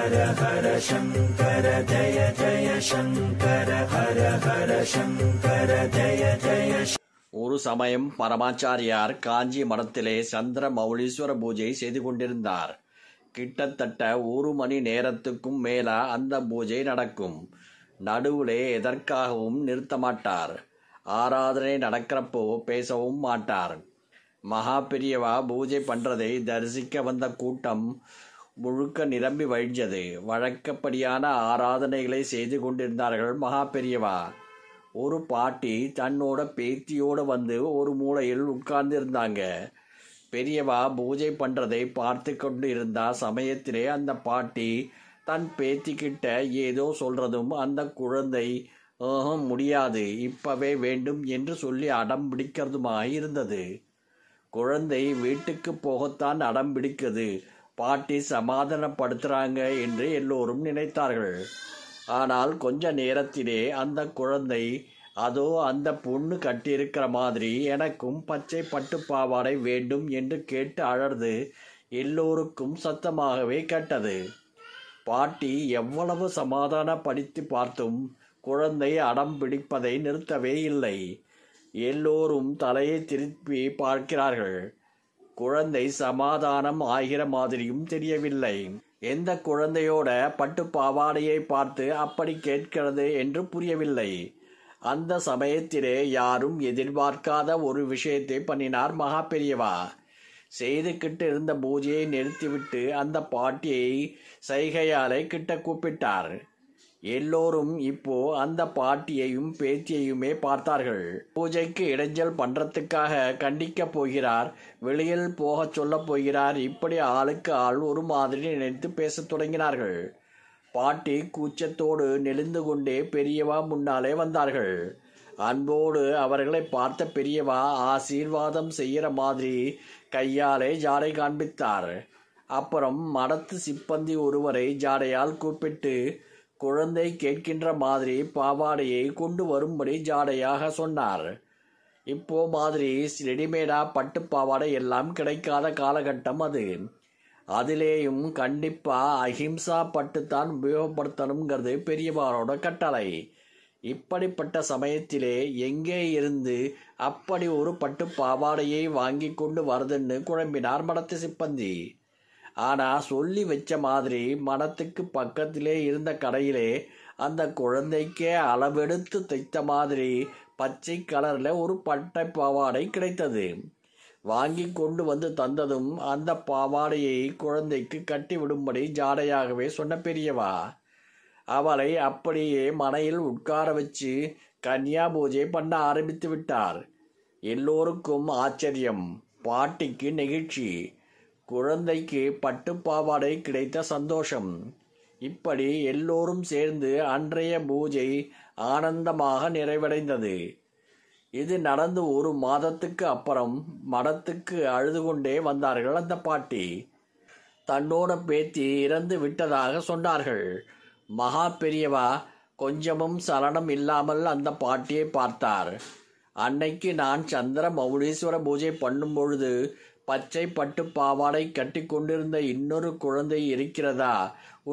ஹர ஹர சங்கர ஜய ஜய சங்கர ஹர ஹர சங்கர ஜய ஜய ஒரு சமயம் பரமாச்சாரியார் காஞ்சி மடத்திலே சந்திர மௌலீஸ்வர பூஜை செய்து கொண்டிருந்தார் கிட்டத்தட்ட ஒரு மணி நேரத்துக்கும் மேலா அந்த பூஜை நடக்கும் நடுவுலே எதற்காகவும் நிறுத்த மாட்டார் ஆராதனை நடக்கிறப்போ பேசவும் மாட்டார் மகா பெரியவா பூஜை பண்றதை தரிசிக்க வந்த கூட்டம் முழுக்க நிரம்பி வழிஞ்சது வழக்கப்படியான ஆராதனைகளை செய்து கொண்டிருந்தார்கள் மகா பெரியவா ஒரு பாட்டி தன்னோட பேத்தியோடு வந்து ஒரு மூலையில் உட்கார்ந்து இருந்தாங்க பெரியவா பூஜை பண்ணுறதை பார்த்து கொண்டு இருந்தா சமயத்திலே அந்த பாட்டி தன் பேத்திக்கிட்ட ஏதோ சொல்கிறதும் அந்த குழந்தை முடியாது இப்பவே வேண்டும் என்று சொல்லி அடம் பிடிக்கிறதுமாக இருந்தது குழந்தை வீட்டுக்கு போகத்தான் அடம் பிடிக்குது பாட்டி சமாதானப்படுத்துகிறாங்க என்று எல்லோரும் நினைத்தார்கள் ஆனால் கொஞ்ச நேரத்திலே அந்த குழந்தை அதோ அந்த பொண்ணு கட்டியிருக்கிற மாதிரி எனக்கும் பச்சை பட்டு பாவாடை வேண்டும் என்று கேட்டு அழர்ந்து எல்லோருக்கும் சத்தமாகவே கேட்டது பாட்டி எவ்வளவு சமாதானப்படுத்தி பார்த்தும் குழந்தை அடம் பிடிப்பதை நிறுத்தவே இல்லை எல்லோரும் தலையை திருப்பி பார்க்கிறார்கள் குழந்தை சமாதானம் ஆகிற மாதிரியும் தெரியவில்லை எந்த குழந்தையோட பட்டு பாவாடையை பார்த்து அப்படி கேட்கிறது என்று புரியவில்லை அந்த சமயத்திலே யாரும் எதிர்பார்க்காத ஒரு விஷயத்தை பண்ணினார் மகா பெரியவா செய்துகிட்டு இருந்த பூஜையை நிறுத்திவிட்டு அந்த பாட்டியை சைகையாலை கிட்ட கூப்பிட்டார் எல்லோரும் இப்போ அந்த பாட்டியையும் பேத்தியையுமே பார்த்தார்கள் பூஜைக்கு இடைஞ்சல் பண்றதுக்காக கண்டிக்க போகிறார் வெளியில் போக சொல்ல போகிறார் இப்படி ஆளுக்கு ஆள் ஒரு மாதிரி நினைத்து பேசத் தொடங்கினார்கள் பாட்டி கூச்சத்தோடு நெளிந்து கொண்டே பெரியவா முன்னாலே வந்தார்கள் அன்போடு அவர்களை பார்த்த பெரியவா ஆசீர்வாதம் செய்கிற மாதிரி கையாலே ஜாடை காண்பித்தார் அப்புறம் மடத்து சிப்பந்தி ஒருவரை ஜாடையால் கூப்பிட்டு குழந்தை கேட்கின்ற மாதிரி பாவாடையை கொண்டு வரும்படி ஜாடையாக சொன்னார் இப்போ மாதிரி ரெடிமேடா பட்டு பாவாடை எல்லாம் கிடைக்காத காலகட்டம் அது அதிலேயும் கண்டிப்பா அஹிம்சா பட்டு தான் உபயோகப்படுத்தணுங்கிறது பெரியவாரோட கட்டளை இப்படிப்பட்ட சமயத்திலே எங்கே இருந்து அப்படி ஒரு பட்டு பாவாடையை வாங்கி கொண்டு வருதுன்னு குழம்பினார் மடத்து சிப்பந்தி ஆனால் சொல்லி வச்ச மாதிரி மனத்துக்கு பக்கத்திலே இருந்த கடையிலே அந்த குழந்தைக்கே அளவெடுத்து தைத்த மாதிரி பச்சை கலரில் ஒரு பட்டை பாவாடை கிடைத்தது வாங்கி கொண்டு வந்து தந்ததும் அந்த பாவாடையை குழந்தைக்கு கட்டிவிடும்படி ஜாடையாகவே சொன்ன பெரியவா அவளை அப்படியே மனையில் உட்கார வச்சு கன்யா பூஜை பண்ண ஆரம்பித்து விட்டார் எல்லோருக்கும் ஆச்சரியம் பாட்டிக்கு நெகிழ்ச்சி குழந்தைக்கு பட்டுப்பாவாடை கிடைத்த சந்தோஷம் இப்படி எல்லோரும் சேர்ந்து அன்றைய பூஜை ஆனந்தமாக நிறைவடைந்தது இது நடந்து ஒரு மாதத்துக்கு அப்புறம் மடத்துக்கு அழுது கொண்டே வந்தார்கள் அந்த பாட்டி தன்னோட பேத்தி இறந்து விட்டதாக சொன்னார்கள் மகா பெரியவா கொஞ்சமும் சலனம் இல்லாமல் அந்த பாட்டியை பார்த்தார் அன்னைக்கு நான் சந்திர மௌனீஸ்வர பூஜை பண்ணும் பொழுது பச்சை பட்டு பாவாடை கட்டி கொண்டிருந்த இன்னொரு குழந்தை இருக்கிறதா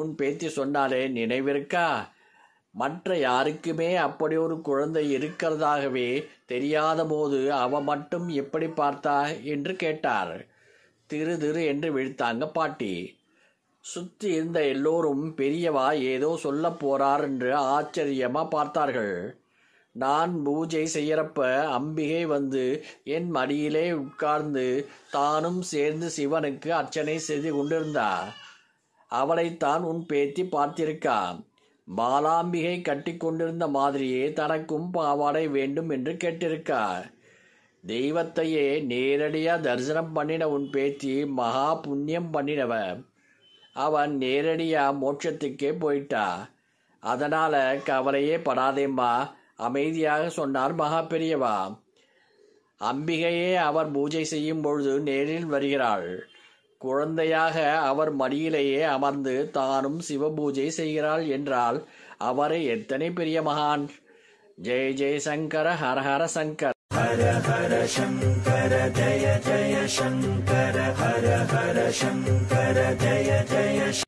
உன் பேத்தி சொன்னாலே நினைவிருக்கா மற்ற யாருக்குமே அப்படி ஒரு குழந்தை இருக்கிறதாகவே தெரியாத போது அவ மட்டும் எப்படி பார்த்தா என்று கேட்டார் திரு திரு என்று விழுத்தாங்க பாட்டி சுற்றி இருந்த எல்லோரும் பெரியவா ஏதோ சொல்ல போறார் என்று ஆச்சரியமா பார்த்தார்கள் நான் பூஜை செய்யறப்ப அம்பிகை வந்து என் மடியிலே உட்கார்ந்து தானும் சேர்ந்து சிவனுக்கு அர்ச்சனை செய்து கொண்டிருந்தா அவளைத்தான் உன் பேத்தி பார்த்திருக்கா பாலாம்பிகை கட்டி கொண்டிருந்த மாதிரியே தனக்கும் பாவாடை வேண்டும் என்று கேட்டிருக்கா தெய்வத்தையே நேரடியாக தரிசனம் பண்ணின உன் பேத்தி மகா புண்ணியம் பண்ணினவ அவன் நேரடியாக மோட்சத்துக்கே போயிட்டா அதனால் கவலையே படாதேம்மா அமைதியாக சொன்னார் மகா பெரியவா அம்பிகையே அவர் பூஜை செய்யும் பொழுது நேரில் வருகிறாள் குழந்தையாக அவர் மடியிலேயே அமர்ந்து தானும் சிவ பூஜை செய்கிறாள் என்றால் அவரை எத்தனை பெரிய மகான் ஜெய ஜெய சங்கர ஹரஹர சங்கர் ஹர ஹர சங்கர ஜய ஜய சங்கர ஹர ஹர சங்கர ஜய ஜய